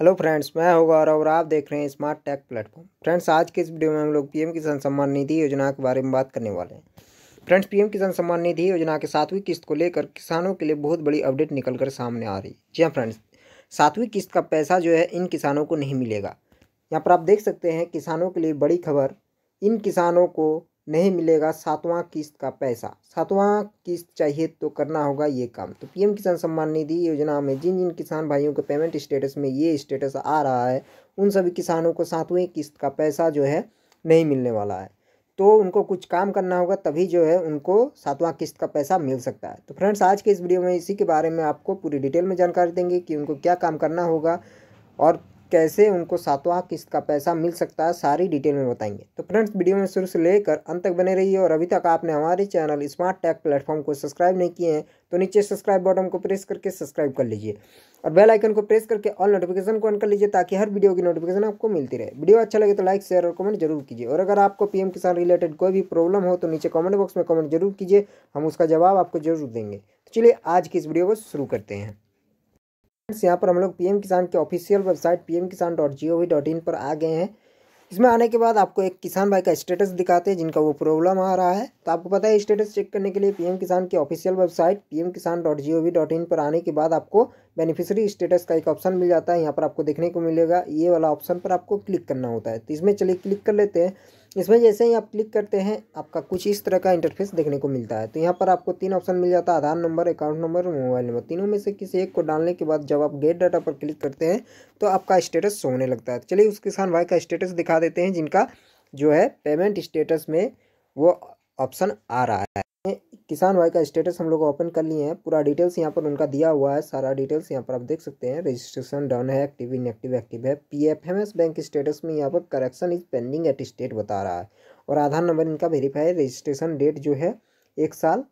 hello friends मैं हूं गौरव और आप देख रहे हैं स्मार्ट टेक प्लेटफॉर्म फ्रेंड्स आज के इस वीडियो में हम लोग पीएम किसान सम्मान निधि योजना के बारे में बात करने वाले हैं फ्रेंड्स पीएम किसान सम्मान निधि योजना के सातवीं किस्त को लेकर किसानों के लिए बहुत बड़ी अपडेट निकल कर सामने आ रही जी हाँ फ्रेंड्स सातवीं किस्त का पैसा जो है इन किसानों को नहीं मिलेगा यहाँ पर आप देख सकते हैं किसानों के लिए बड़ी खबर इन किसानों को नहीं मिलेगा सातवां किस्त का पैसा सातवां किस्त चाहिए तो करना होगा ये काम तो पीएम किसान सम्मान निधि योजना में जिन जिन किसान भाइयों के पेमेंट स्टेटस में ये स्टेटस आ रहा है उन सभी किसानों को सातवें किस्त का पैसा जो है नहीं मिलने वाला है तो उनको कुछ काम करना होगा तभी जो है उनको सातवां किस्त का पैसा मिल सकता है तो फ्रेंड्स आज के इस वीडियो में इसी के बारे में आपको पूरी डिटेल में जानकारी देंगे कि उनको क्या काम करना होगा और कैसे उनको सातवां किस्त का पैसा मिल सकता है सारी डिटेल में बताएंगे तो फ्रेंड्स वीडियो में शुरू से लेकर अंत तक बने रहिए और अभी तक आपने हमारे चैनल स्मार्ट टैक प्लेटफॉर्म को सब्सक्राइब नहीं किए हैं तो नीचे सब्सक्राइब बटन को प्रेस करके सब्सक्राइब कर लीजिए और बेल आइकन को प्रेस करके ऑल नोटिफिकेशन को ऑन कर लीजिए ताकि हर वीडियो की नोटिफिकेशन आपको मिलती रहे वीडियो अच्छा लगे तो लाइक शेयर और कमेंट जरूर कीजिए और अगर आपको पीएम किसान रिलेटेड कोई भी प्रॉब्लम हो तो नीचे कमेंट बॉक्स में कमेंट जरूर कीजिए हम उसका जवाब आपको जरूर देंगे तो चलिए आज की इस वीडियो को शुरू करते हैं यहाँ पर हम लोग पीएम किसान के official website PM Kisan dot G O V dot in पर आ गए हैं इसमें आने के बाद आपको एक किसान भाई का स्टेटस दिखाते हैं जिनका वो प्रॉब्लम आ रहा है तो आपको पता है स्टेटस चेक करने के लिए पीएम किसान की official website PM Kisan dot G O V dot in पर आने के बाद आपको बेनिफिशरी स्टेटस का एक ऑप्शन मिल जाता है यहाँ पर आपको देखने को मिलेगा ये वाला ऑप्शन पर आपको क्लिक करना होता है तो इसमें चलिए क्लिक कर लेते हैं इसमें जैसे ही आप क्लिक करते हैं आपका कुछ इस तरह का इंटरफेस देखने को मिलता है तो यहाँ पर आपको तीन ऑप्शन मिल जाता है आधार नंबर अकाउंट नंबर और मोबाइल नंबर तीनों में से किसी एक को डालने के बाद जब आप गेट डाटा पर क्लिक करते हैं तो आपका स्टेटस सोने होने लगता है तो चलिए उस किसान भाई का स्टेटस दिखा देते हैं जिनका जो है पेमेंट स्टेटस में वो ऑप्शन आ रहा है किसान भाई का स्टेटस हम लोग ओपन कर लिए हैं पूरा डिटेल्स यहाँ पर उनका दिया हुआ है सारा डिटेल्स यहाँ पर आप देख सकते हैं रजिस्ट्रेशन डन है एक्टिव इनएक्टिव एक्टिव है P F M S bank status में यहाँ पर correction is pending at state बता रहा है और आधार नंबर इनका वेरीफाई रजिस्ट्रेशन डेट जो है एक साल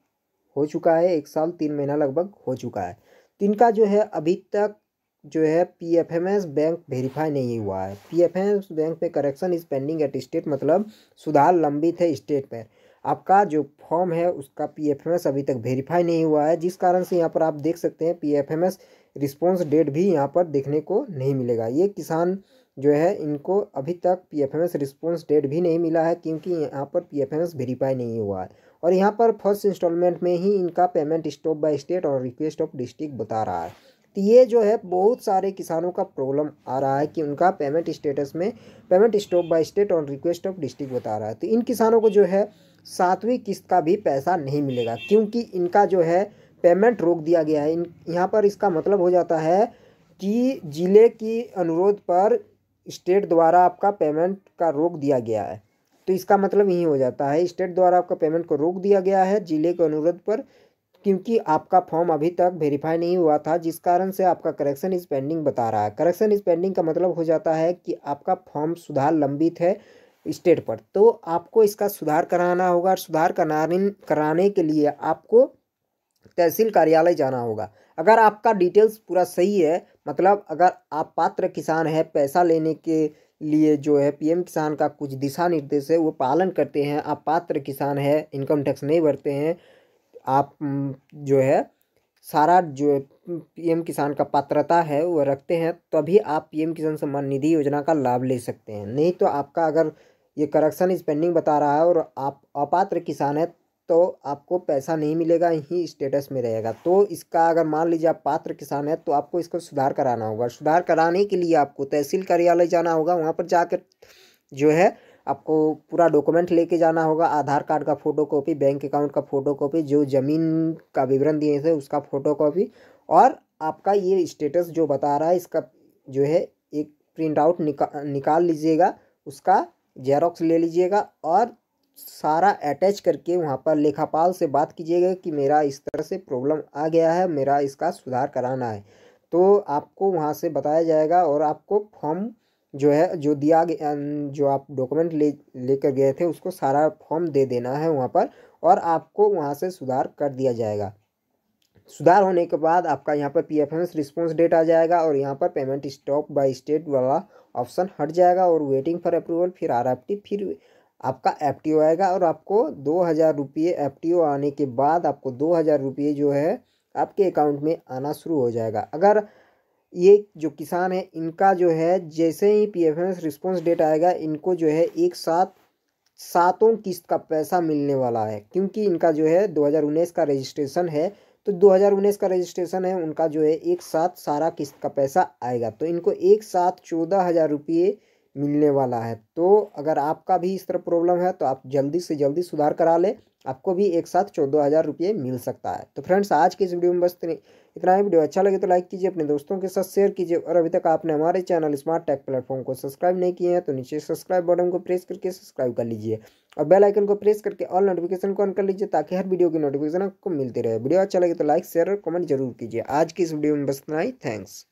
हो चुका है एक साल तीन महीना लगभग हो चुका है तो इनका जो है अभी तक जो है P F M S bank verify नहीं हुआ है P F M S bank में correction is pending at state मतलब सुधार लंबित है स्टेट पर आपका जो फॉर्म है उसका पी एफ एम एस अभी तक वेरीफाई नहीं हुआ है जिस कारण से यहाँ पर आप देख सकते हैं P F M S response date भी यहाँ पर देखने को नहीं मिलेगा ये किसान जो है इनको अभी तक P F M S response date भी नहीं मिला है क्योंकि यहाँ पर P F M S verify नहीं हुआ है और यहाँ पर फर्स्ट इंस्टॉलमेंट में ही इनका पेमेंट स्टॉप बाय स्टेट और रिक्वेस्ट ऑफ डिस्ट्रिक्ट बता रहा है तो ये जो है बहुत सारे किसानों का प्रॉब्लम आ रहा है कि उनका पेमेंट स्टेटस में payment stop by state on request of district बता रहा है तो इन किसानों को जो है सातवीं किस्त का भी पैसा नहीं मिलेगा क्योंकि इनका जो है पेमेंट रोक दिया गया है इन यहाँ पर इसका मतलब हो जाता है कि ज़िले की अनुरोध पर स्टेट द्वारा आपका पेमेंट का रोक दिया गया है तो इसका मतलब यही हो जाता है स्टेट द्वारा आपका पेमेंट को रोक दिया गया है ज़िले के अनुरोध पर क्योंकि आपका फॉर्म अभी तक वेरीफाई नहीं हुआ था जिस कारण से आपका करेक्शन इज पेंडिंग बता रहा है करेक्शन इज पेंडिंग का मतलब हो जाता है कि आपका फॉर्म सुधार लंबित है स्टेट पर तो आपको इसका सुधार कराना होगा और सुधार कराने कराने के लिए आपको तहसील कार्यालय जाना होगा अगर आपका डिटेल्स पूरा सही है मतलब अगर आप पात्र किसान है पैसा लेने के लिए जो है पीएम किसान का कुछ दिशा निर्देश है वो पालन करते हैं आप पात्र किसान है इनकम टैक्स नहीं भरते हैं आप जो है सारा जो पीएम किसान का पात्रता है वो रखते हैं तभी आप पीएम किसान सम्मान निधि योजना का लाभ ले सकते हैं नहीं तो आपका अगर ये करप्शन स्पेंडिंग बता रहा है और आप अपात्र किसान है तो आपको पैसा नहीं मिलेगा ही स्टेटस में रहेगा तो इसका अगर मान लीजिए आप पात्र किसान है तो आपको इसको सुधार कराना होगा सुधार कराने के लिए आपको तहसील कार्यालय जाना होगा वहाँ पर जाकर जो है आपको पूरा डॉक्यूमेंट लेके जाना होगा आधार कार्ड का फ़ोटो कॉपी बैंक अकाउंट का फ़ोटो कॉपी जो ज़मीन का विवरण दिए थे उसका फ़ोटो कॉपी और आपका ये स्टेटस जो बता रहा है इसका जो है एक प्रिंट आउट निका निकाल लीजिएगा उसका जेरोक्स ले लीजिएगा और सारा अटैच करके वहाँ पर लेखापाल से बात कीजिएगा कि मेरा इस तरह से प्रॉब्लम आ गया है मेरा इसका सुधार कराना है तो आपको वहाँ से बताया जाएगा और आपको फॉर्म जो है जो दिया गया जो आप डॉक्यूमेंट ले लेकर गए थे उसको सारा फॉर्म दे देना है वहाँ पर और आपको वहाँ से सुधार कर दिया जाएगा सुधार होने के बाद आपका यहाँ पर P F M response date आ जाएगा और यहाँ पर पेमेंट स्टॉप बाय स्टेट वाला ऑप्शन हट जाएगा और वेटिंग फॉर अप्रूवल फिर आर एफ टी फिर आपका एफ टी ओ आएगा और आपको दो हज़ार रुपये एफ टी ओ आने के बाद आपको दो हज़ार रुपये जो है आपके अकाउंट में आना शुरू हो जाएगा अगर ये जो किसान है इनका जो है जैसे ही P F S response date आएगा इनको जो है एक साथ सातों किस्त का पैसा मिलने वाला है क्योंकि इनका जो है उन्नीस का रजिस्ट्रेशन है तो उन्नीस का रजिस्ट्रेशन है उनका जो है एक साथ सारा किस्त का पैसा आएगा तो इनको एक साथ चौदह हज़ार रुपये मिलने वाला है तो अगर आपका भी इस तरह प्रॉब्लम है तो आप जल्दी से जल्दी सुधार करा लें आपको भी एक साथ चौदह हज़ार रुपये मिल सकता है तो फ्रेंड्स आज की इस वीडियो में बस इतना ही वीडियो अच्छा लगे तो लाइक कीजिए अपने दोस्तों के साथ शेयर कीजिए और अभी तक आपने हमारे चैनल स्मार्ट टेक प्लेटफॉर्म को सब्सक्राइब नहीं किए हैं तो नीचे सब्सक्राइब बटन को प्रेस करके सब्सक्राइब कर लीजिए और बेल आइकन को प्रेस करके ऑल नोटिफिकेशन को ऑन कर लीजिए ताकि हर वीडियो की नोटिफिकेशन आपको मिलती रहे वीडियो अच्छा लगे तो लाइक शेयर और कमेंट जरूर कीजिए आज की इस वीडियो में बस इतना ही थैंक्स